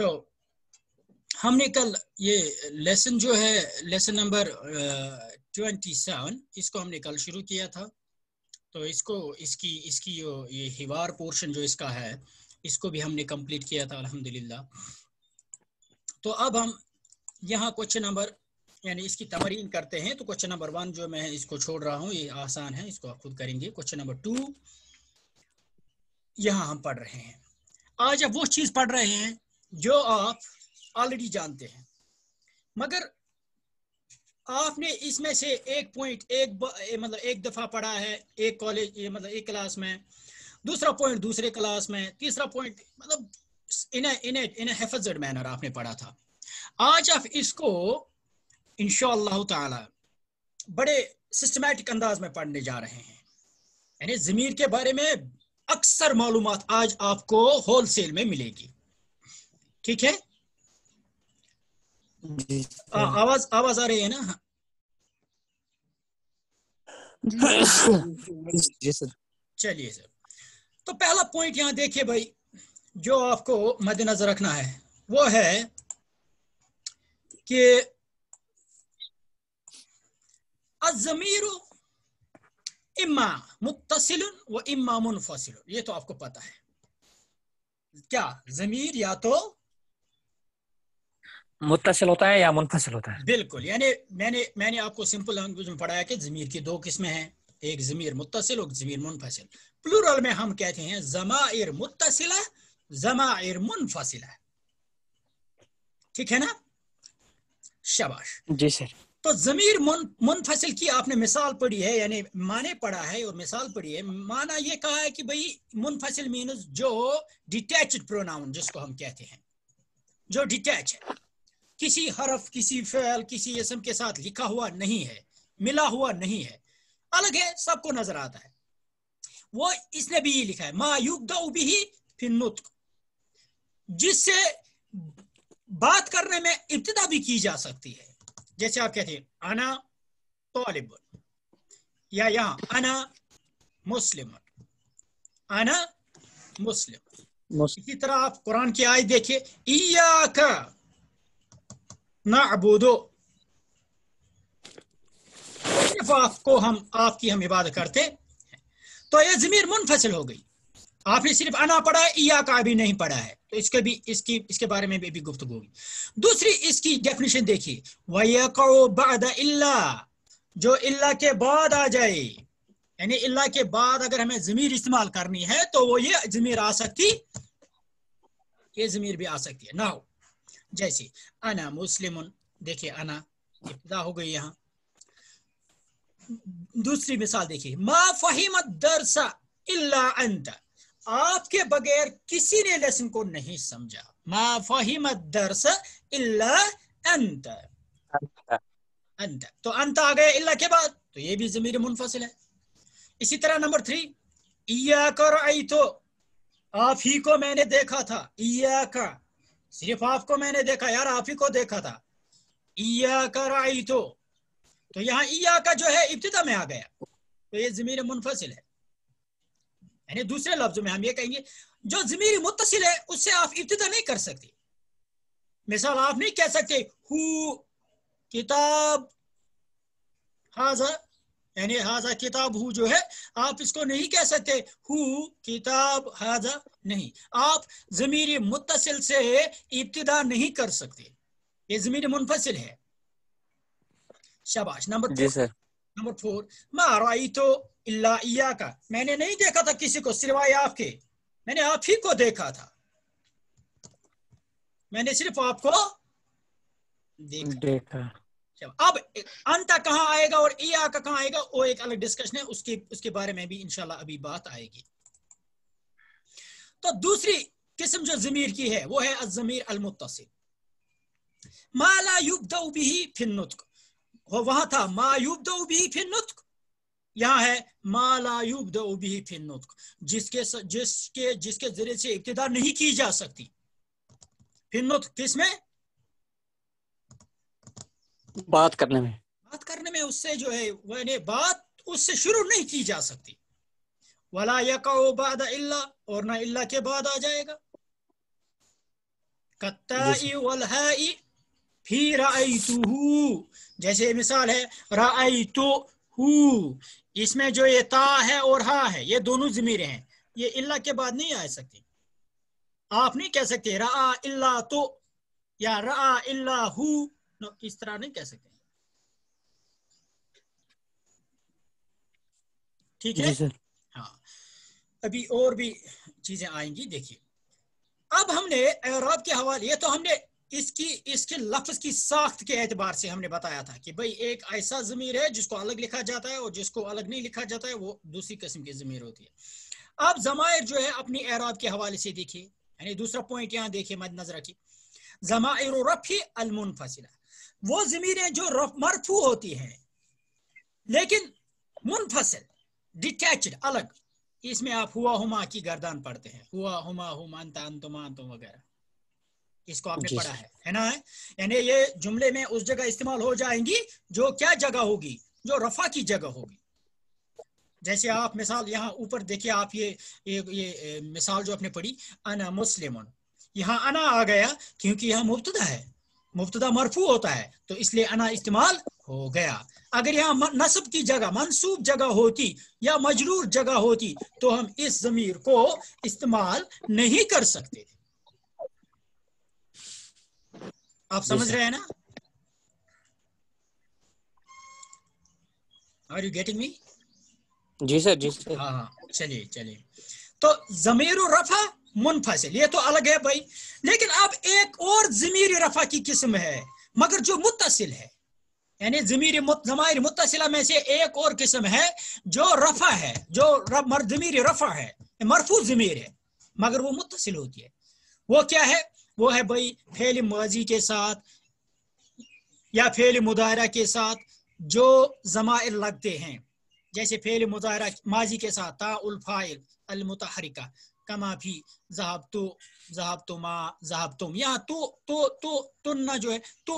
तो हमने कल ये लेसन जो है लेसन नंबर ट्वेंटी सेवन इसको हमने कल शुरू किया था तो इसको इसकी इसकी जो ये हिवार पोर्शन जो इसका है इसको भी हमने कंप्लीट किया था अल्हम्दुलिल्लाह तो अब हम यहाँ क्वेश्चन नंबर यानी इसकी तमरीन करते हैं तो क्वेश्चन नंबर वन जो मैं इसको छोड़ रहा हूँ ये आसान है इसको आप खुद करेंगे क्वेश्चन नंबर टू यहाँ हम पढ़ रहे हैं आज आप वो चीज़ पढ़ रहे हैं जो आप ऑलरेडी जानते हैं मगर आपने इसमें से एक पॉइंट एक मतलब एक दफा पढ़ा है एक कॉलेज मतलब एक क्लास में दूसरा पॉइंट दूसरे क्लास में तीसरा पॉइंट मतलब इन्हें इन्हें इन्हें हेफजड मैनर आपने पढ़ा था आज आप इसको इनशाला ताला बड़े सिस्टमेटिक अंदाज में पढ़ने जा रहे हैं यानी जमीर के बारे में अक्सर मालूम आज आपको होलसेल में मिलेगी ठीक है आवाज आवाज आ रही है ना चलिए सर तो पहला पॉइंट यहाँ देखिए भाई जो आपको मद्देनजर रखना है वो है कि अजमीर इम्मा मुतसिल व इम्मा मुनफसिल ये तो आपको पता है क्या जमीर या तो मुतसिल होता है या मुनफसिल होता है बिल्कुल यानी मैंने मैंने आपको सिंपल लैंग्वेज में पढ़ाया कि जमीर की दो किस्में हैं एक जमीर मुतसिल और जमीर मुनफसिल प्लूरल में हम कहते हैं जमाइर मुतसिल जमाइर मुनफसिल ठीक है ना शाबाश जी सर तो जमीर मुन मुनफसिल की आपने मिसाल पढ़ी है यानी माने पढ़ा है और मिसाल पढ़ी है माना यह कहा है कि भाई मुनफसिल मीनस जो डिटैच प्रोनाउन जिसको हम कहते हैं जो डिटैच है किसी हरफ किसी फैल किसी इसम के साथ लिखा हुआ नहीं है मिला हुआ नहीं है अलग है सबको नजर आता है वो इसने भी लिखा है मायुगदा भी फिर नुत्क जिससे बात करने में इब्तदा भी की जा सकती है जैसे आप कहते हैं अना तोलिब या यहां अना मुस्लिम अना मुस्लिम इसी तरह आप कुरान की आय देखिए ईया का नाबुद सिर्फ आपको हम आपकी हम इबादत करते हैं तो यह जमीर मुनफसल हो गई आपने सिर्फ अना पढ़ा है या का भी नहीं पढ़ा है तो इसके भी इसकी इसके बारे में भी, भी गुफ्तु होगी दूसरी इसकी डेफिनेशन देखिए वाह जो इल्ला के बाद आ जाए यानी इल्ला के बाद अगर हमें जमीर इस्तेमाल करनी है तो वो ये जमीर आ सकती ये जमीर भी आ सकती है ना हो जैसे अना मुस्लिम देखिए अना इब्तदा हो गई यहाँ दूसरी मिसाल देखिए मा फहीम दरसा इल्ला अंत आपके बगैर किसी ने लेसन को नहीं समझा मा फहीम दरस इल्ला अंत अच्छा। अंत तो अंत आ गया इल्ला के बाद तो ये भी जमीर मुनफसिल है इसी तरह नंबर थ्री इया कर आई तो आप ही को मैंने देखा था इया का सिर्फ आपको मैंने देखा यार आप ही को देखा था इया कर आई तो तो यहाँ इया का जो है इब्तदा में आ गया तो ये जमीर मुनफसिल है यानी दूसरे लफ्ज में हम ये कहेंगे जो जमीर मुतसिल है उससे आप इब्तदा नहीं कर सकते मिसाल आप नहीं कह सकते हु किताब हाजा यानी हाजा किताब हु जो है आप इसको नहीं कह सकते हु किताब हाजा नहीं आप जमीर मुतसिल से इब्तदा नहीं कर सकते ये जमीर मुनफसिल है शाबाश नंबर नंबर फोर माराई तो इलाइया का मैंने नहीं देखा था किसी को सिवाय आपके मैंने आप ही को देखा था मैंने सिर्फ आपको देखा, देखा। अब अंत कहाँ आएगा और ए आ का कहाँ आएगा वो एक अलग डिस्कशन है उसके उसके बारे में भी इनशाला अभी बात आएगी तो दूसरी किस्म जो जमीर की है वो है जमीर अलमुतसिल माला युबदऊ भी फिनुत्क वहां था मा दी फिर नुतक यहाँ है माला दी फिर नुतक जिसके जिसके जिसके जरिए से इब्तदा नहीं की जा सकती नुतक किसमें बात करने में बात करने में उससे जो है वह बात उससे शुरू नहीं की जा सकती वला यका बाद इल्ला और ना इल्ला के बाद आ जाएगा कत्ताई वलहाई फी रायतुहु जैसे मिसाल है रायतुहु इसमें जो ये ता है और हा है ये दोनों जमीर हैं ये इल्ला के बाद नहीं आ सकती आप नहीं कह सकते रा इल्ला तो या रा इल्ला हु नो इस तरह नहीं कह सकते ठीक है हाँ अभी और भी चीजें आएंगी देखिए अब हमने एराब के हवाले ये तो हमने इसकी इसके लफ्ज की साख्त के एतबार से हमने बताया था कि भाई एक ऐसा जमीर है जिसको अलग लिखा जाता है और जिसको अलग नहीं लिखा जाता है वो दूसरी किस्म की जमीर होती है अब जमायर जो है अपनी एराब के हवाले से देखिए यानी दूसरा पॉइंट यहाँ देखिए मद नजर रखिए जमायर रफी अलमुनफसिला वो जमीरें जो मरफू होती हैं लेकिन मुनफसल डिटैच अलग इसमें आप हुआ हुमा की गर्दान पढ़ते हैं हुआ हुमा हुमान तान तुमान तुम वगैरह इसको आपने पढ़ा है है ना यानी ये जुमले में उस जगह इस्तेमाल हो जाएंगी जो क्या जगह होगी जो रफा की जगह होगी जैसे आप मिसाल यहाँ ऊपर देखिए आप ये ये, ये मिसाल जो आपने पढ़ी अना मुस्लिम यहाँ अना आ गया क्योंकि यह मुफ्त है मुफ्तदा मरफू होता है तो इसलिए अना इस्तेमाल हो गया अगर यहाँ नसब की जगह मनसूब जगह होती या मजरूर जगह होती तो हम इस जमीर को इस्तेमाल नहीं कर सकते आप समझ रहे हैं ना आर यू गेटिंग मी जी सर जी सर हाँ, हाँ चलिए चलिए तो जमीर रफा मुनफसिल ये तो अलग है भाई लेकिन अब एक और जमीर रफा की किस्म है मगर जो मुतसिल है यानी जमीर जमायर मुतसिला में से एक और किस्म है जो रफा है जो जमीर रफा है मरफू जमीर है मगर वो मुतसिल होती है वो क्या है वो है भाई फेल माजी के साथ या फेल मुदायरा के साथ जो जमायर लगते हैं जैसे फेल मुदायरा माजी के साथ ताउलफ़ाइल अलमतहरिका कमा भी जहाब तो जहाब तो माँ जहाब तुम तो यहाँ तो तो तो तो ना जो है तो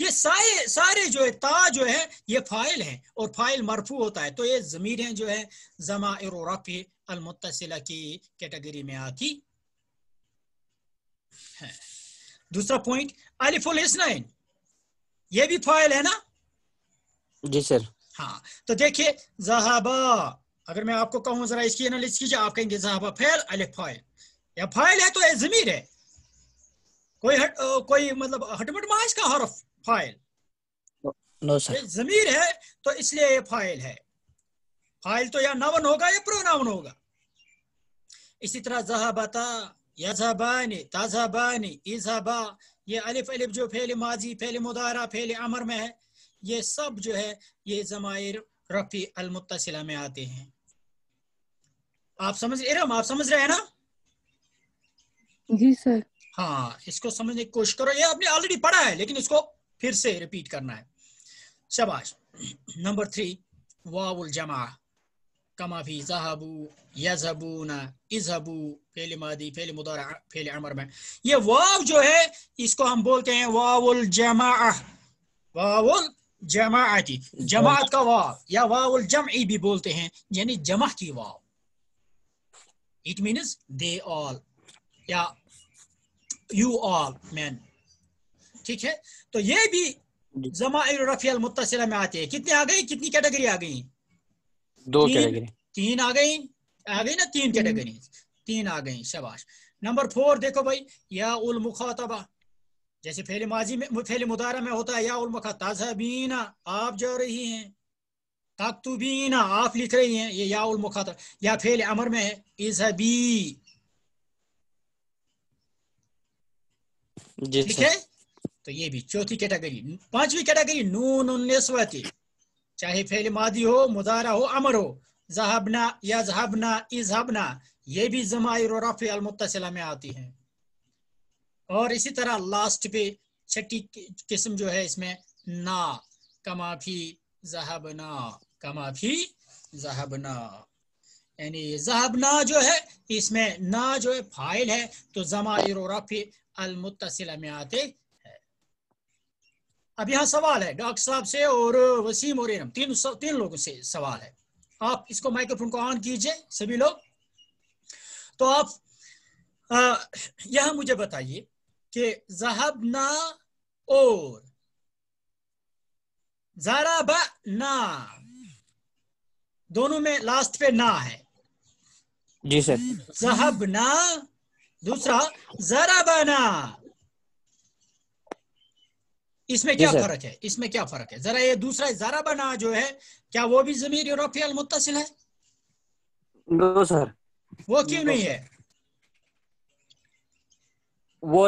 ये सारे सारे जो है ता जो है ये फाइल है और फाइल मरफू होता है तो ये जमीर है जो है जमा रफी अलमुतला की कैटेगरी में आती है दूसरा पॉइंट अलिफुल हसनैन ये भी फाइल है ना जी सर हाँ तो देखिए जहाबा अगर मैं आपको कहूं जरा इसकी एनालिस कीजिए आप कहेंगे जहाबा फैल अलिफ फाइल या फाइल है तो ये जमीर है कोई हट, कोई मतलब हटमट माश का हरफ फाइल नो सर जमीर है तो इसलिए ये फाइल है फाइल तो या नवन होगा या प्रोनाउन होगा इसी तरह जहाबता यजहाबानी तजहाबानी इजहाबा ये अलिफ अलिफ जो फेले माजी फेले मुदारा फेल अमर में है ये सब जो है ये जमायर रफ़ी अलमुतसिला में आते हैं आप समझ इरम आप समझ रहे हैं ना जी सर हाँ इसको समझने की कोशिश करो ये आपने ऑलरेडी पढ़ा है लेकिन इसको फिर से रिपीट करना है शबाश नंबर थ्री वाउल जमा कमा फी जहाबू न इजहबू फेल मादी फेल मुदारा फेल अमर में ये वाव जो है इसको हम बोलते हैं वाउल जमा वाउल जमाती जमात का वाव या वाउल जम भी बोलते हैं यानी जमा की वाव It means they all या you all men. ठीक है तो ये भी जमा रफियल मुतसिला में आते हैं कितने आ गई कितनी कैटेगरी आ गई दो कैटेगरी तीन आ गई आ गई ना तीन कैटेगरी तीन आ गई शबाश नंबर फोर देखो भाई या उल मुखातबा जैसे फेले माजी में फेले मुदारा में होता है या उल मुखातबीना आप जो रही हैं तकतुबीना आप लिख रही हैं ये उल मुखातर या फेल अमर में है इज ठीक है तो ये भी चौथी कैटेगरी पांचवी कैटेगरी नून उन्नीसवती चाहे फेल मादी हो मुदारा हो अमर हो जहाबना या जहाबना इजहाबना ये भी जमायर और रफ़ी में आती है और इसी तरह लास्ट पे छठी किस्म जो है इसमें ना कमाफी जहाबना कमाफी जहाबना यानी जहाबना जो है इसमें ना जो है फाइल है तो जमाफी अलमुतसिल में आते हैं अब यहाँ सवाल है डॉक्टर साहब से और वसीम और इनम तीन तीन लोगों से सवाल है आप इसको माइक्रोफोन को ऑन कीजिए सभी लोग तो आप यह मुझे बताइए कि जहाबना और जरा ब ना दोनों में लास्ट पे ना है जी सर जहब ना दूसरा जरा बना इसमें क्या फर्क है इसमें क्या फर्क है जरा ये दूसरा जरा बना जो है क्या वो भी जमीर यूरोपियल मुतसिल है नो सर वो क्यों नहीं है वो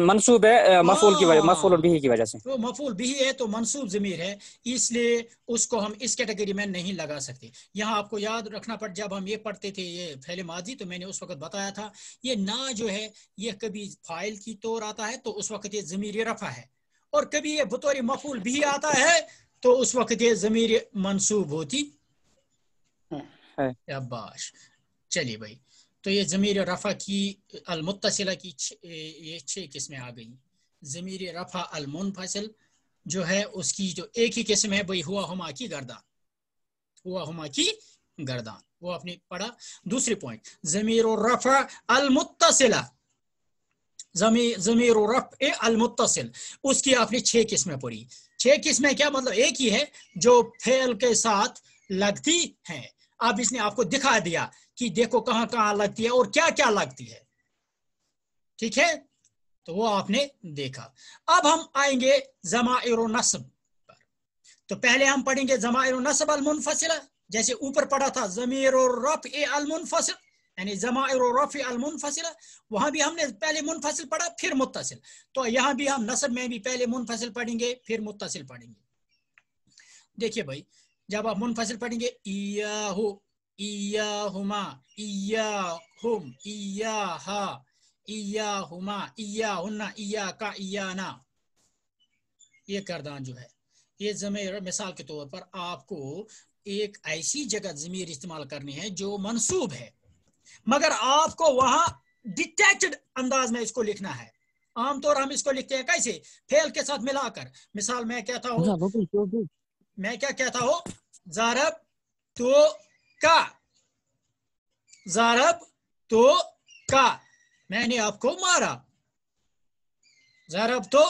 मनसूब है मफूल की वजह हाँ। मफूल बिही की वजह से तो मफूल बिही है तो मनसूब जमीर है इसलिए उसको हम इस कैटेगरी में नहीं लगा सकते यहाँ आपको याद रखना पड़ जब हम ये पढ़ते थे ये फैले माजी तो मैंने उस वक्त बताया था ये ना जो है ये कभी फाइल की तौर आता है तो उस वक्त ये जमीर रफा है और कभी ये बतौर मफूल बिही आता है तो उस वक्त ये जमीर मनसूब होती अब्बाश चलिए भाई तो ये ज़मीर रफ़ा की अलमुतसिला की ये छः किस्में आ गई ज़मीर रफ़ा फसल जो है उसकी जो एक ही किस्म है वही हुआ हुमा की गर्दान हुआ हुमा की गर्दान वो आपने पढ़ा दूसरी पॉइंट जमीर रफ़ा अलमुतसिला जमीर रफ ए अलमुतसिल उसकी आपने छः किस्में पढ़ी छः किस्में क्या मतलब एक ही है जो फेल के साथ लगती हैं अब इसने आपको दिखा दिया कि देखो कहाँ कहाँ लगती है और क्या क्या लगती है ठीक है तो वो आपने देखा अब हम आएंगे जमायर नस्ब पर तो पहले हम पढ़ेंगे जमायर नस्ब अलमुनफसिला जैसे ऊपर पढ़ा था जमीर रफ ए अलमुनफसिल यानी जमायर रफ अलमुनफसिला वहां भी हमने पहले मुनफसिल पढ़ा फिर मुतसिल तो यहां भी हम नस्ब में भी पहले मुनफसिल पढ़ेंगे फिर मुतसिल पढ़ेंगे देखिए भाई जब आप मुनफसिल पढ़ेंगे इयाहुमा इयाहुम इयाहा इयाहुमा इयाहुन्ना इयाका इयाना ये करदान जो है ये जमीर मिसाल के तौर पर आपको एक ऐसी जगह जमीर इस्तेमाल करनी है जो मनसूब है मगर आपको वहां डिटेक्टेड अंदाज में इसको लिखना है आमतौर हम इसको लिखते हैं कैसे फेल के साथ मिलाकर मिसाल मैं कहता हूँ हाँ, मैं क्या कहता हूं जारब तो का जारब तो का मैंने आपको मारा जारब तो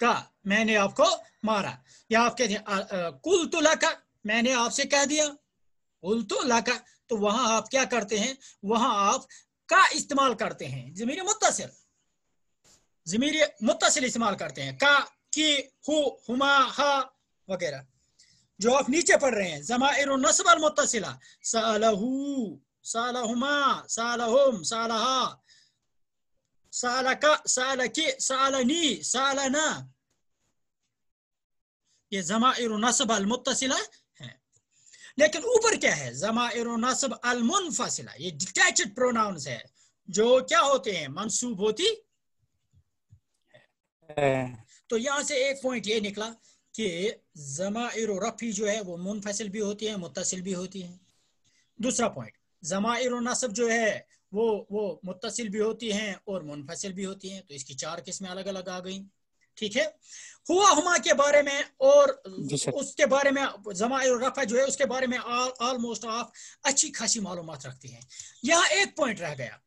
का मैंने आपको मारा या आप कहते हैं कुल तो लका मैंने आपसे कह दिया कुल तो लका तो वहां आप क्या करते हैं वहां आप का इस्तेमाल करते हैं जमीन मुतसिल जमीन मुतसिल इस्तेमाल करते हैं का की हु हुमा हा वगैरह जो आप नीचे पढ़ रहे हैं जमायर नसबल मुतसिला सालहू सालहुमा सालहुम सालहा सालका सालकी सालनी सालना ये जमायर नसब मुतसिला है लेकिन ऊपर क्या है जमायर नसब अल अलमुनफासिला ये डिटैचड प्रोनाउंस है जो क्या होते हैं मनसूब होती तो यहां से एक पॉइंट ये निकला कि जमाइर रफ़ी जो है वो मुनफसल भी होती है मुतसिल भी होती है दूसरा पॉइंट जमाइर नसब जो है वो वो मुतसिल भी होती हैं और मुनफसल भी होती हैं तो इसकी चार किस्में अलग अलग आ गई ठीक है हुआ हुमा के बारे में और उसके बारे में जमाइर रफ़ा जो है उसके बारे में ऑलमोस्ट आप अच्छी खासी मालूम रखती हैं यहाँ एक पॉइंट रह गया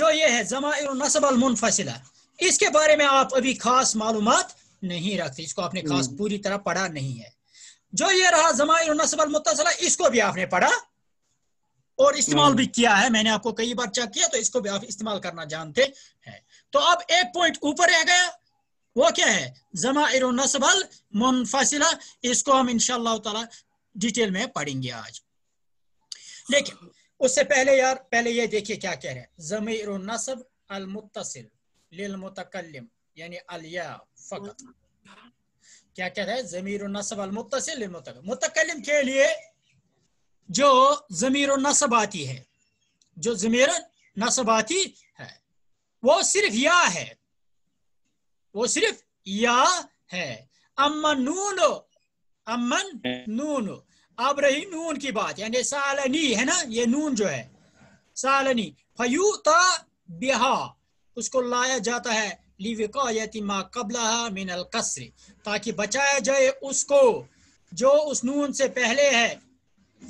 जो ये है जमाइर नसब अलमुनफसिला इसके बारे में आप अभी खास मालूम नहीं रखते इसको आपने खास हम्म। पूरी तरह पढ़ा नहीं है जो ये रहा जमायर नसबल मुतसला इसको भी आपने पढ़ा और इस्तेमाल भी हम्म। किया है मैंने आपको कई बार चेक किया तो इसको भी आप इस्तेमाल करना जानते हैं तो अब एक पॉइंट ऊपर रह गया वो क्या है जमायर नसबल मुनफसिला इसको हम इनशाला तला डिटेल में पढ़ेंगे आज लेकिन उससे पहले यार पहले ये देखिए क्या कह रहे हैं जमीर नसब अलमुतसिल मुतकलम यानी अलिया फकत हाँ। क्या कह रहे हैं जमीर नसब मुतसिल मुतकलम के लिए जो जमीर नसब आती है जो जमीर नसब आती है वो सिर्फ या है वो सिर्फ या है अमन नून अमन नून अब रही नून की बात यानी सालनी है ना ये नून जो है सालनी फयूता बिहा उसको लाया जाता है लिविकायति कबला मिन अलकसर ताकि बचाया जाए उसको जो उस नून से पहले है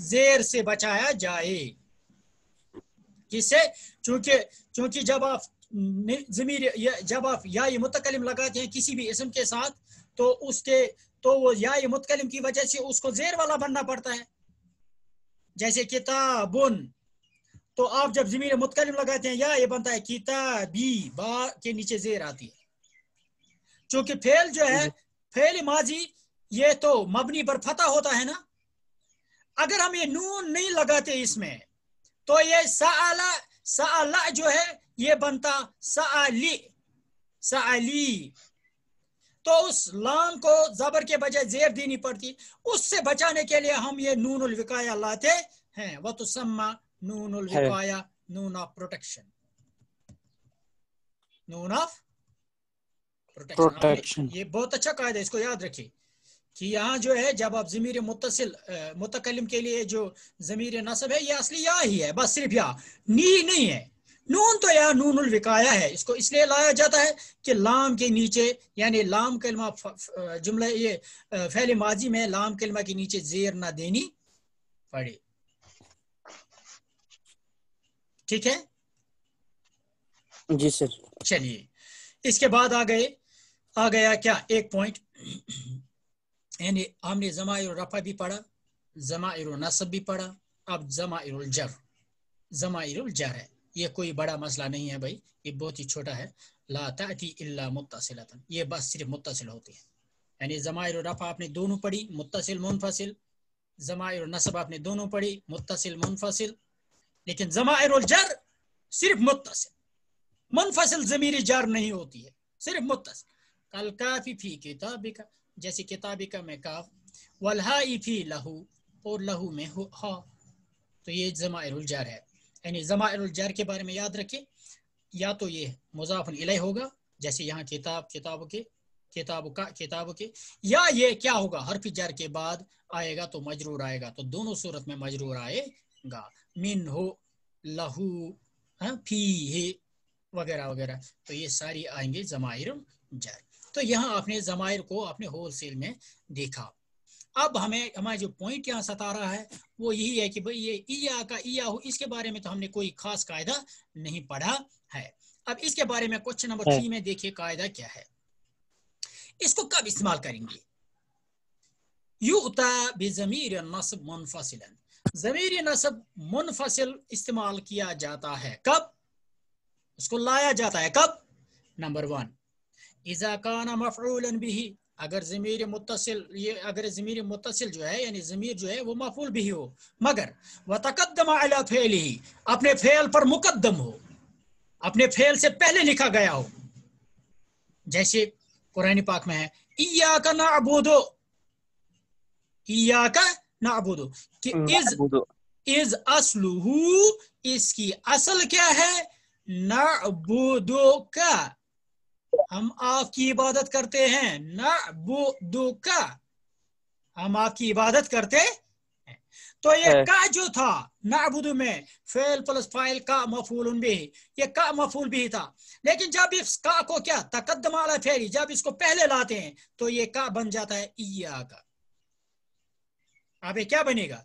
जेर से बचाया जाए किसे चूंकि चूंकि जब आप जमीर जब आप या ये मुतकलम लगाते हैं किसी भी इसम के साथ तो उसके तो वो या ये मुतकलम की वजह से उसको जेर वाला बनना पड़ता है जैसे किताबुन तो आप जब जमीन मुतकलम लगाते हैं या ये बनता है कीता बी बा के नीचे जेर आती है चूंकि फेल जो है फेल माजी ये तो मबनी पर फतह होता है ना अगर हम ये नून नहीं लगाते इसमें तो ये साला साला जो है ये बनता साली साली तो उस लाम को जबर के बजाय जेर देनी पड़ती उससे बचाने के लिए हम ये नून उलविकाया लाते हैं वह तो सम्मा नून will require noon of protection. Noon of protection. ये बहुत अच्छा कायदा है इसको याद रखिए कि यहाँ जो है जब आप जमीर मुतसिल मुतकलम के लिए जो जमीर नसब है ये असली यहाँ ही है बस सिर्फ यहाँ नी नहीं है नून तो यहाँ नून विकाया है इसको इसलिए लाया जाता है कि लाम के नीचे यानी लाम कलमा जुमला ये फैले माजी में लाम कलमा के नीचे जेर ना देनी पड़े ठीक है जी सर चलिए इसके बाद आ गए आ गया क्या एक पॉइंट यानी हमने जमायर रफा भी पढ़ा जमायर नसब भी पढ़ा अब जमायर जर जमायर जर है ये कोई बड़ा मसला नहीं है भाई ये बहुत ही छोटा है लाता मुतासिला ये बस सिर्फ मुतसिल होती है यानी जमायर रफा आपने दोनों पढ़ी मुतसिल मुनफसिल जमायर नसब आपने दोनों पढ़ी मुतसिल मुनफसिल लेकिन जमायर जर सिर्फ मुतसिल मुनफसल जमीर जर नहीं होती है सिर्फ मुतसिल कल काफी फी किताबी का जैसी किताबी का मैं काफ वल्हा फी लहू और लहू में हो हा तो ये जमायर जर है यानी जमायर जर के बारे में याद रखें या तो ये मुजाफन इले होगा जैसे यहाँ किताब किताब के किताब का किताब के या ये क्या होगा हर फिजर के बाद आएगा तो मजरूर आएगा तो दोनों सूरत में मजरूर आएगा मिन हो लहू फी हाँ, हे वगैरह वगैरह तो ये सारी आएंगे जमायर जर तो यहाँ आपने जमायर को होल होलसेल में देखा अब हमें हमारा जो पॉइंट यहाँ सता रहा है वो यही है कि भाई ये इया का इया हो इसके बारे में तो हमने कोई खास कायदा नहीं पढ़ा है अब इसके बारे में क्वेश्चन नंबर थ्री में देखिए कायदा क्या है इसको कब इस्तेमाल करेंगे युता बेजमीर नसब मुनफसिलन जमीर नसब मुनफसिल इस्तेमाल किया जाता है कब उसको लाया जाता है कब नंबर वन इजाकाना मफरूल भी अगर ज़मीर मुतसिल ये अगर ज़मीर मुतसिल जो है यानी ज़मीर जो है वो मफूल भी हो मगर व तकदमा अला फेल ही अपने फेल पर मुकदम हो अपने फेल से पहले लिखा गया हो जैसे कुरानी पाक में है इया का ना अबोधो इया का नाबुदो कि इज इज असलू इसकी असल क्या है नाबुदो का हम आपकी इबादत करते हैं नाबुदो का हम आपकी इबादत करते हैं तो ये का जो था नाबुद में फेल प्लस फाइल का मफूल भी ये का मफूल भी था लेकिन जब इस का को क्या तकदमा फेरी जब इसको पहले लाते हैं तो ये का बन जाता है इया का अब ये क्या बनेगा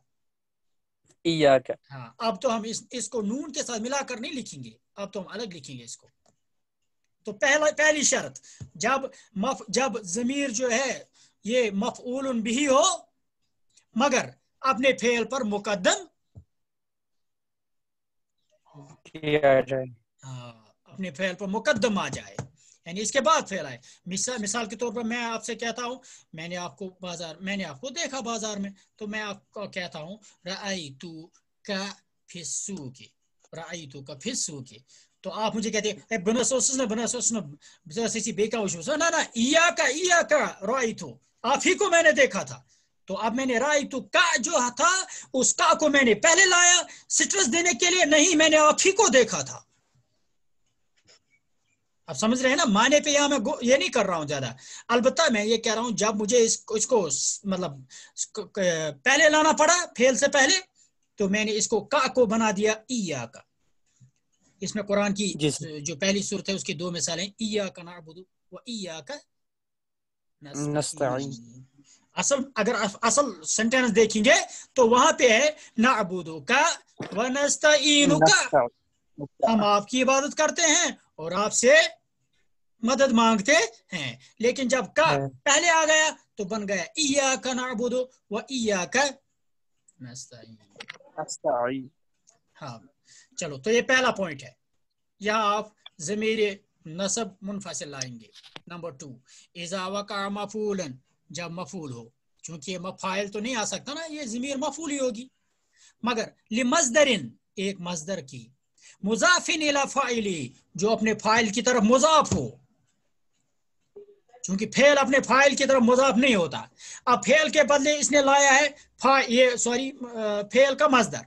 का हाँ अब तो हम इस, इसको नून के साथ मिलाकर नहीं लिखेंगे अब तो हम अलग लिखेंगे इसको तो पहला पहली शर्त जब मफ जब जमीर जो है ये मफूल भी हो मगर अपने फेल पर मुकदम किया जाए हाँ अपने फेल पर मुकदम आ जाए यानी इसके बाद फैलाए मिसा, मिसाल के तौर पर मैं आपसे कहता हूँ मैंने आपको बाजार मैंने आपको देखा बाजार में तो मैं आपको कहता हूँ रई तू का फिसू की रई तू का फिसू की तो आप मुझे कहते हैं बना उसने बनस उसने जैसे सी बेका उस ना ना इया का इया का रई तू आप ही को मैंने देखा था तो अब मैंने राय तो का जो था उसका को मैंने पहले लाया सिट्रस देने के लिए नहीं मैंने आप ही को देखा था आप समझ रहे हैं ना माने पे यहाँ मैं ये नहीं कर रहा हूँ ज्यादा अलबत्ता मैं ये कह रहा हूँ जब मुझे इसको इसको मतलब पहले लाना पड़ा फेल से पहले तो मैंने इसको का को बना दिया ईया का इसमें कुरान की जो पहली सूरत है उसकी दो मिसालें ईया का नाबुदू व ईया का असल अगर असल सेंटेंस देखेंगे तो वहां पे है नाबुदू का व का हम आपकी इबादत करते हैं और आपसे मदद मांगते हैं लेकिन जब का हाँ। पहले आ गया तो बन गया इया का बोधो व इया का हाँ चलो तो ये पहला पॉइंट है यहाँ आप जमीर नसब मुनफसल लाएंगे नंबर टू इजावा का मफूलन जब मफूल हो क्योंकि ये मफाइल तो नहीं आ सकता ना ये जमीर मफूल ही होगी मगर लिमजदरिन एक मजदर की मुजाफिन फाइली जो अपने फाइल की तरफ मुजाफ हो क्योंकि फेल अपने फाइल की तरफ मुजाफ नहीं होता अब फेल के बदले इसने लाया है ये सॉरी फेल का मजदर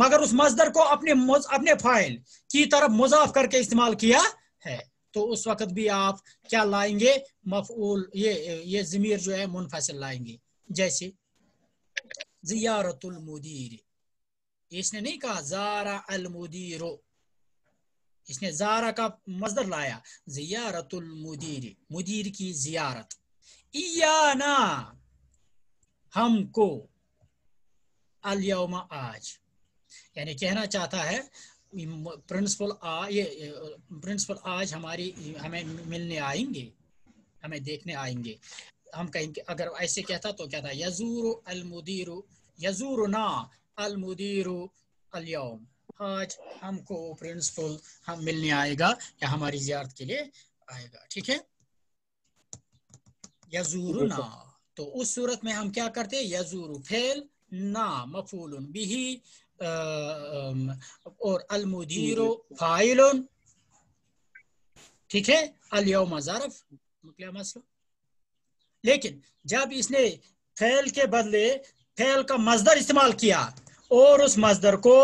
मगर उस मजदर को अपने अपने फाइल की तरफ मुजाफ करके इस्तेमाल किया है तो उस वक्त भी आप क्या लाएंगे मफूल ये ये जमीर जो है मुनफसल लाएंगे जैसे जियारतुल मुदीर इसने नहीं कहा जारा अलमुदीरो इसने जारा का मजदर लाया जियारतुल मुदीर मुदीर की जियारत इयाना हमको अलयमा आज यानी कहना चाहता है प्रिंसिपल आ ये प्रिंसिपल आज हमारी हमें मिलने आएंगे हमें देखने आएंगे हम कहेंगे अगर ऐसे कहता तो क्या था यजूर अलमुदीर यजूर ना अलमुदीर अलयम आज हमको प्रिंसिपल हम मिलने आएगा या हमारी जियारत के लिए आएगा ठीक है यजूरुना तो उस सूरत में हम क्या करते यजूरु फेल ना मफूल बिही और अलमुदीर फाइल ठीक है अलियो मजारफ क्या लेकिन जब इसने फेल के बदले फेल का मजदर इस्तेमाल किया और उस मजदर को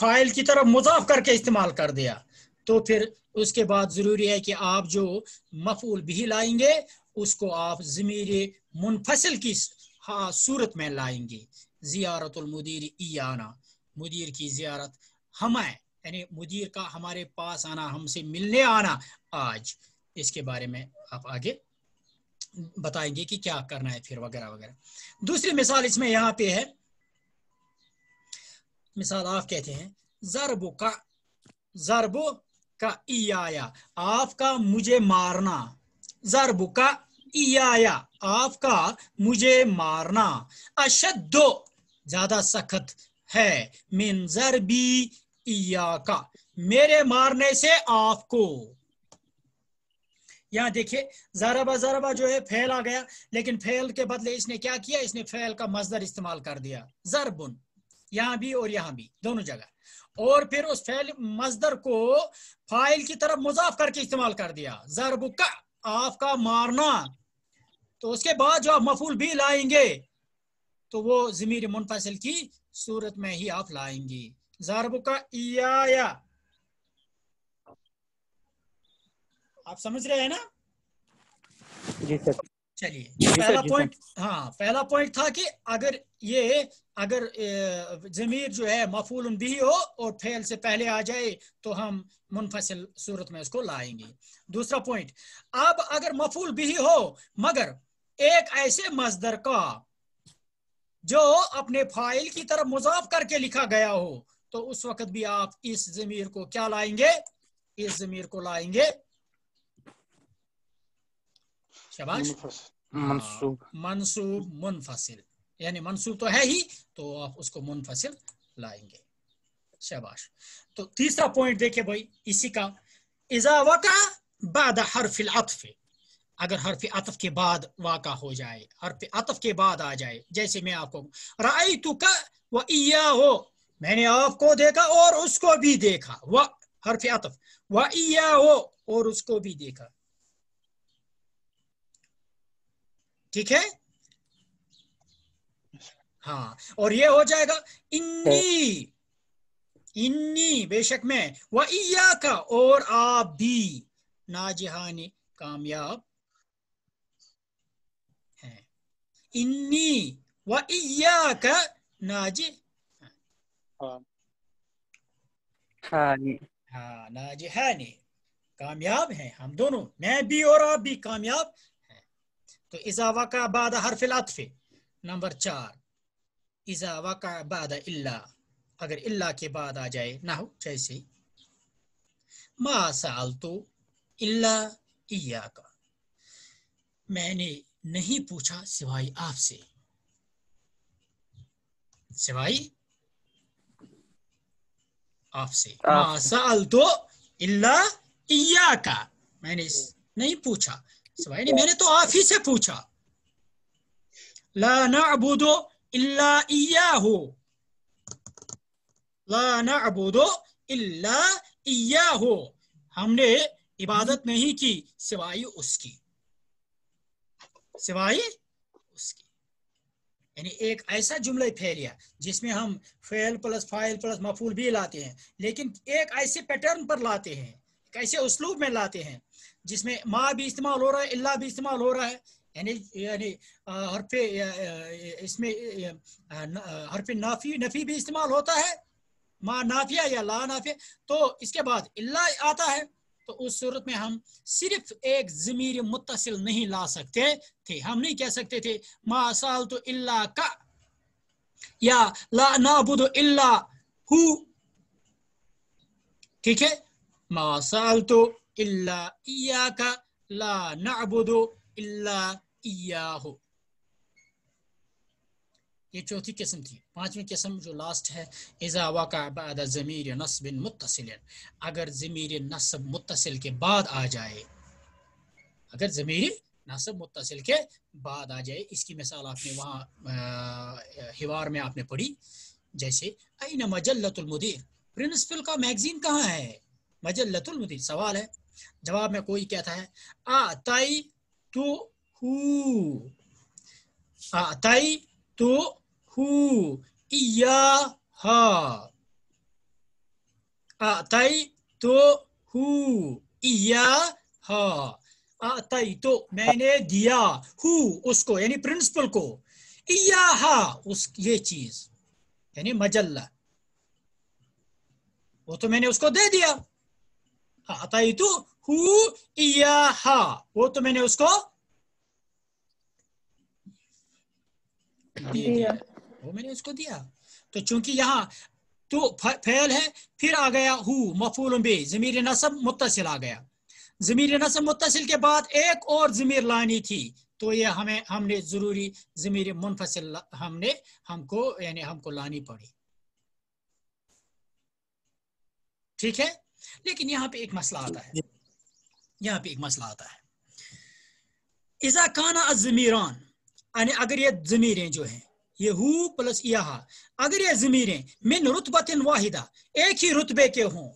फाइल की तरफ मुजाफ करके इस्तेमाल कर दिया तो फिर उसके बाद ज़रूरी है कि आप जो मफूल भी लाएंगे उसको आप ज़मीर मुनफसल की हाँ सूरत में लाएंगे ई आना मुदीर की ज़ियारत आए यानी मुदीर का हमारे पास आना हमसे मिलने आना आज इसके बारे में आप आगे बताएंगे कि क्या करना है फिर वगैरह वगैरह दूसरी मिसाल इसमें यहाँ पे है मिसाल आप कहते हैं जरबो का जरबो का इयाया आपका मुझे मारना जरबो का इयाया आपका मुझे मारना अशद्दो ज्यादा सख्त है मिन जरबी का मेरे मारने से आपको यहां देखिए जरबा जरबा जो है फैल आ गया लेकिन फैल के बदले इसने क्या किया इसने फैल का मजदर इस्तेमाल कर दिया जरबुन यहां भी और यहां भी दोनों जगह और फिर उस फैल मजदर को फाइल की तरफ मुजाफ करके इस्तेमाल कर दिया जरब का आपका मारना तो उसके बाद जो आप मफूल भी लाएंगे तो वो जमीर मुनफसल की सूरत में ही आप लाएंगी जरब का इया आप समझ रहे हैं ना जी सर चलिए पहला पॉइंट हाँ पहला पॉइंट था कि अगर ये अगर जमीर जो है मफूल भी हो और फेल से पहले आ जाए तो हम मुनफसल सूरत में उसको लाएंगे दूसरा पॉइंट अब अगर मफूल भी हो मगर एक ऐसे मजदर का जो अपने फाइल की तरफ मुजाफ करके लिखा गया हो तो उस वक्त भी आप इस जमीर को क्या लाएंगे इस जमीर को लाएंगे शबाश मनसूब मनसूब मुनफसिल यानी मनसूब तो है ही तो आप उसको मुनफसिल लाएंगे शाबाश तो तीसरा पॉइंट देखिए भाई इसी का इजा वका बाद हरफिल अतफ अगर हरफ अतफ के बाद वाका हो जाए हरफ अतफ के बाद आ जाए जैसे मैं आपको राई तू का व इया हो मैंने आपको देखा और उसको भी देखा वह हरफ अतफ व इया हो और उसको भी देखा ठीक है हाँ और ये हो जाएगा इन्नी इन्नी बेशक में व इया का और आप भी नाजिहानी कामयाब है इन्नी व इया का नाजी हाँ, हाँ नाजिहानी कामयाब है हम दोनों मैं भी और आप भी कामयाब तो इजावा का बाद हर लातफ़ नंबर चार इजावा का बाद इल्ला अगर इल्ला के बाद आ जाए ना हो जैसे मा साल तो इल्ला इया का मैंने नहीं पूछा सिवाय आपसे सिवाय आपसे मा साल तो इल्ला इया का मैंने नहीं पूछा सवाई ने मैंने तो आप ही से पूछा ला नबूदो इला हो ला नबूदो इला हो हमने इबादत नहीं की सिवाय उसकी सिवाय उसकी यानी एक ऐसा जुमला फैलिया जिसमें हम फेल प्लस फाइल प्लस मफूल भी लाते हैं लेकिन एक ऐसे पैटर्न पर लाते हैं कैसे ऐसे उसलूब में लाते हैं जिसमें माँ भी इस्तेमाल हो रहा है अल्लाह भी इस्तेमाल हो रहा है यानी यानी हरफे इसमें हरफे नाफी नफी भी इस्तेमाल होता है माँ नाफिया या ला नाफिया तो इसके बाद अल्ला आता है तो उस सूरत में हम सिर्फ एक ज़मीर मुतसिल नहीं ला सकते थे हम नहीं कह सकते थे माँ साल तो अल्ला का या ला नाबुद अल्ला हु ठीक है मा साल तो इल्ला इयाका ला नअबुदु इल्ला इयाहु ये चौथी किस्म थी पांचवी किस्म जो लास्ट है इज़ा बाद ज़मीर नस्ब मुतसिल अगर ज़मीर नस्ब मुतसिल के बाद आ जाए अगर ज़मीर नस्ब मुतसिल के बाद आ जाए इसकी मिसाल आपने वहां हिवार में आपने पढ़ी जैसे अन मजल्लतुलमदीर प्रिंसिपल का मैगजीन कहाँ है मजल्लतुलमदीर सवाल है जवाब में कोई कहता है आ तई तु हु आ तई तु हु इया आ तई हु तई तो मैंने दिया हु उसको यानी प्रिंसिपल को इया हा उस ये चीज यानी मजल्ला वो तो मैंने उसको दे दिया अतः हाँ, तो हु हा वो तो मैंने उसको दिया वो मैंने उसको दिया तो चूंकि यहाँ तो फैल है फिर आ गया हु मफूल बे जमीर नसब मुतसिल आ गया जमीर नसब मुतसिल के बाद एक और जमीर लानी थी तो ये हमें हमने जरूरी जमीर मुनफसिल हमने हमको यानी हमको लानी पड़ी ठीक है लेकिन यहाँ पे एक मसला आता है यहाँ पे एक मसला आता है इजा खाना ज़मीरान यानी अगर ये ज़मीरें जो हैं ये हु प्लस यहा अगर ये ज़मीरें मिन रुतबतिन वाहिदा एक ही रुतबे के हों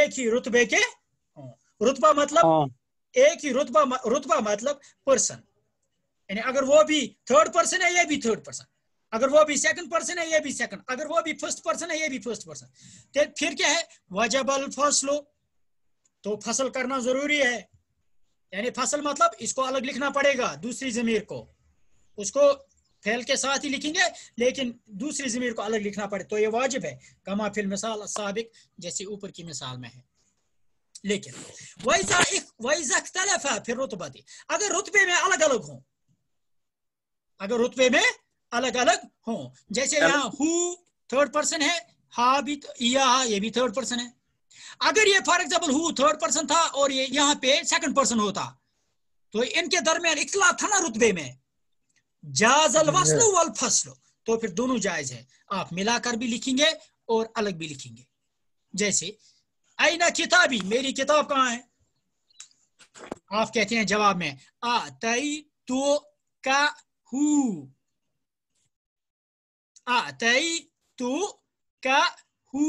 एक ही रुतबे के हों रुतबा मतलब हाँ। एक ही रुतबा रुतबा मतलब पर्सन यानी अगर वो भी थर्ड पर्सन है ये भी थर्ड पर्सन अगर वो भी सेकंड पर्सन है ये भी सेकंड अगर वो भी फर्स्ट पर्सन है ये भी फर्स्ट पर्सन तो फिर क्या है वजबल फसलो तो फसल करना जरूरी है यानी फसल मतलब इसको अलग लिखना पड़ेगा दूसरी जमीर को उसको फेल के साथ ही लिखेंगे लेकिन दूसरी जमीर को अलग लिखना पड़े तो ये वाजिब है कमा फिल मिसाल सबक जैसे ऊपर की मिसाल में है लेकिन वैसा वैसा तलफ है फिर रुतबा दी अगर रुतबे में अलग अलग हो अगर रुतबे में अलग अलग हो जैसे यहाँ हु थर्ड पर्सन है हा भी तो, या ये भी थर्ड पर्सन है अगर ये for example who third person था और ये यहाँ पे सेकंड पर्सन होता तो इनके दरमियान इखला था ना रुतबे में जाजल वसल वल फसल तो फिर दोनों जायज है आप मिलाकर भी लिखेंगे और अलग भी लिखेंगे जैसे आईना किताबी मेरी किताब कहाँ है आप कहते हैं जवाब में आ तई तो का हू आतई तू का हु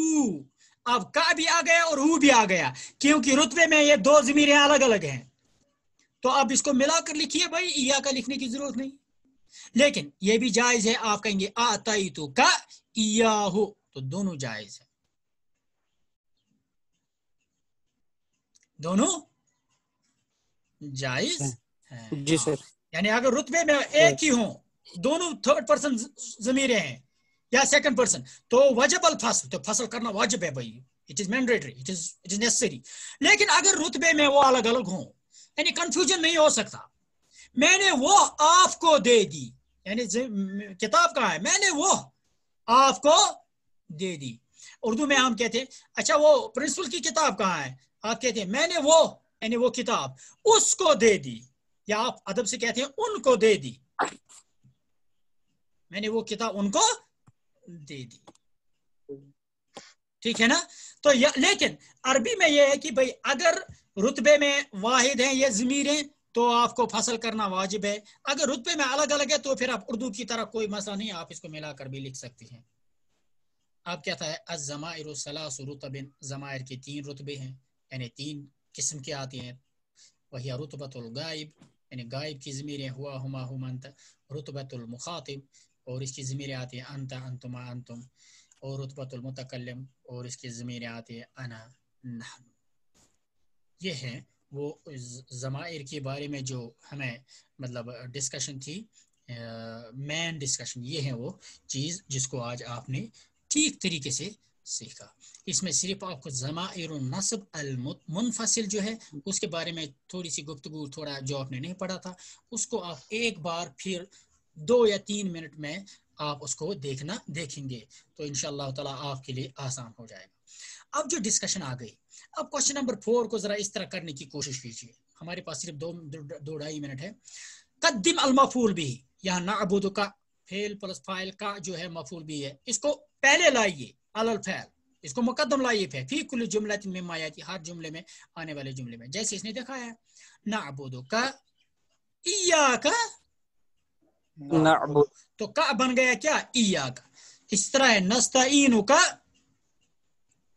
अब का भी आ गया और हु भी आ गया क्योंकि रुतबे में ये दो जमीरें अलग अलग हैं तो अब इसको मिलाकर लिखिए भाई ईया का लिखने की जरूरत नहीं लेकिन ये भी जायज है आप कहेंगे आतई तो का ईया हो तो दोनों जायज है दोनों जायज है जी हाँ। सर यानी अगर रुतबे में एक ही हो दोनों थर्ड पर्सन जमीरें हैं या सेकंड पर्सन तो वजब अल फसल तो फसल करना वाजिब है भाई it is mandatory it is it is necessary लेकिन अगर रुतबे में वो अलग अलग हो यानी कंफ्यूजन नहीं हो सकता मैंने वो आपको दे दी यानी किताब कहा है मैंने वो आपको दे दी उर्दू में हम कहते हैं अच्छा वो प्रिंसिपल की किताब कहा है आप कहते हैं मैंने वो यानी वो किताब उसको दे दी या आप अदब से कहते हैं उनको दे दी मैंने वो किताब उनको दे दी ठीक है ना तो लेकिन अरबी में यह है कि भाई अगर रुतबे में वाहिद हैं या जमीरें तो आपको फसल करना वाजिब है अगर रुतबे में अलग अलग है तो फिर आप उर्दू की तरह कोई मसला नहीं आप इसको मिलाकर भी लिख सकते हैं आप क्या था अजमायर सलासुरुतबिन जमायर के तीन रुतबे हैं यानी तीन किस्म के आते हैं वही रुतबतुल गायब यानी गायब की ज़मीरें हुआ हुमा हुमंत रुतबतुल मुखातिब और इसकी ज़मीरें आती है अंत अंतुमा अंतुम और उत्पतुल मुतकलम और इसकी ज़मीरें आती है अना नहन ये है वो जमाइर के बारे में जो हमें मतलब डिस्कशन थी मेन डिस्कशन ये है वो चीज़ जिसको आज आपने ठीक तरीके से सीखा इसमें सिर्फ आपको जमाइर नसब मुनफसिल जो है उसके बारे में थोड़ी सी गुफ्तगु थोड़ा जो आपने नहीं पढ़ा था उसको आप एक बार फिर दो या तीन मिनट में आप उसको देखना देखेंगे तो इन ताला आपके लिए आसान हो जाएगा अब जो डिस्कशन आ गई अब क्वेश्चन नंबर फोर को जरा इस तरह करने की कोशिश कीजिए हमारे पास सिर्फ दो दो ढाई मिनट है कदम अलमाफूल भी यहाँ अबूद का फेल प्लस फाइल का जो है मफूल भी है इसको पहले लाइए अल फैल इसको मुकदम लाइए फिर फिर कुल जुमला में मायाती हर जुमले में आने वाले जुमले में जैसे इसने दिखाया है का इया का نعبد तो का बन गया क्या इया का इस तरह नस्ताइन का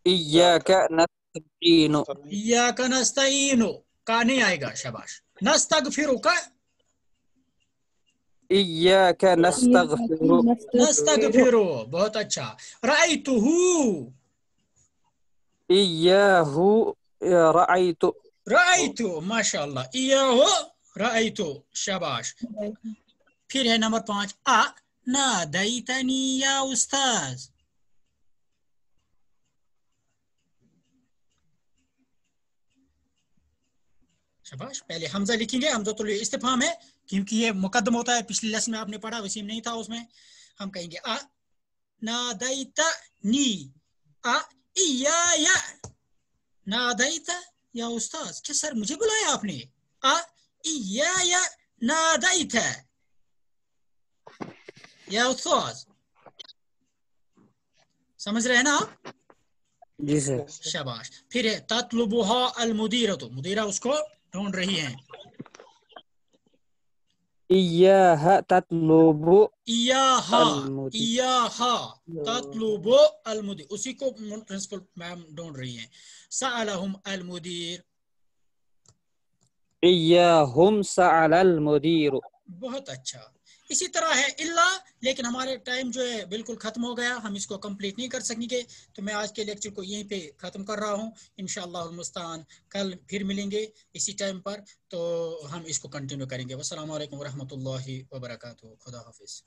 इया का नस्ताइन इया का नस्ताइन का नहीं आएगा शाबाश नस्तगफिर का إياك نستغفر نستغفر बहुत अच्छा رأيته إياه رأيت رأيت ما شاء الله إياه رأيت شباش फिर है नंबर पांच आ ना दईतनी या उस्ताज शबाश पहले हमजा लिखेंगे हमजा तो इस्तेफाम है क्योंकि ये मुकदम होता है पिछली लेसन में आपने पढ़ा वसीम नहीं था उसमें हम कहेंगे आ ना नी आ या या नादईता या उस्ताज क्या सर मुझे बुलाया आपने आ या या नादईता या उसको आज समझ रहे हैं ना आप जी सर शाबाश फिर है तत्लुबुहा अल मुदीरा तो मुदीरा उसको ढूंढ रही है तत्लुबु तत्लुबु अल मुदीर उसी को प्रिंसिपल मैम ढूंढ रही हैं सअलहुम अल मुदीर इयाहुम सअल अल मुदीर बहुत अच्छा इसी तरह है इल्ला लेकिन हमारे टाइम जो है बिल्कुल ख़त्म हो गया हम इसको कंप्लीट नहीं कर सकेंगे तो मैं आज के लेक्चर को यहीं पे ख़त्म कर रहा हूँ इन कल फिर मिलेंगे इसी टाइम पर तो हम इसको कंटिन्यू करेंगे वाल वरहमल वर्क खुदा हाफिज़